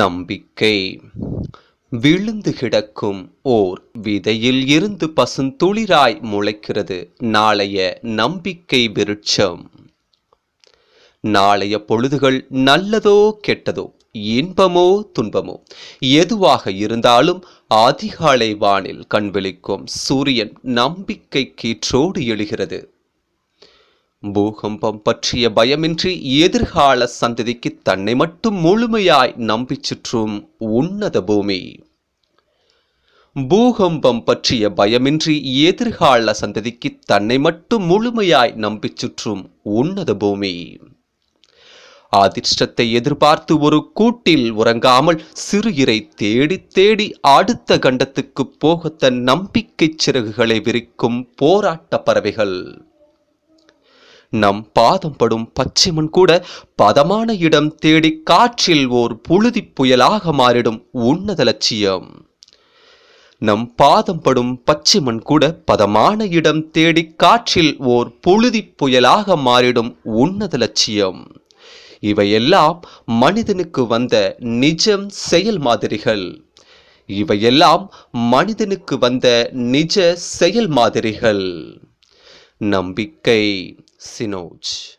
நம்பிக்கை விழுந்து கிடக்கும் ஓர் விதையில் இருந்து பசுந்துளிராய் முளைக்கிறது நாளைய நம்பிக்கை விருட்சம் நாளைய பொழுதுகள் நல்லதோ கெட்டதோ இன்பமோ துன்பமோ எதுவாக இருந்தாலும் அதிகாலை வானில் கண்விழிக்கும் சூரியன் நம்பிக்கை கீற்றோடு எழுகிறது பூகம்பம் பற்றிய பயமின்றி எதிர்கால சந்ததிக்கு தன்னை மட்டும் முழுமையாய் நம்பி சுற்றும் உன்னத பூமி பூகம்பம் பற்றிய பயமின்றி எதிர்கால சந்ததிக்கு தன்னை மட்டும் முழுமையாய் நம்பி சுற்றும் உன்னத பூமி அதிர்ஷ்டத்தை எதிர்பார்த்து ஒரு கூட்டில் உறங்காமல் சிறு தேடி தேடி அடுத்த கண்டத்துக்கு போகத்த நம்பிக்கை சிறகுகளை விரிக்கும் போராட்ட பறவைகள் நம் பாதம் படும் கூட பதமான இடம் தேடி காற்றில் ஓர் புழுதி புயலாக மாறிடும் உன்னத லட்சியம் நம் பாதம் படும் பச்சைமண் கூட பதமான இடம் தேடி காற்றில் ஓர் புழுதி புயலாக மாறிடும் உன்னத லட்சியம் இவையெல்லாம் மனிதனுக்கு வந்த நிஜம் செயல் மாதிரிகள் இவையெல்லாம் மனிதனுக்கு வந்த நிஜ செயல் மாதிரிகள் நம்பிக்கை Synod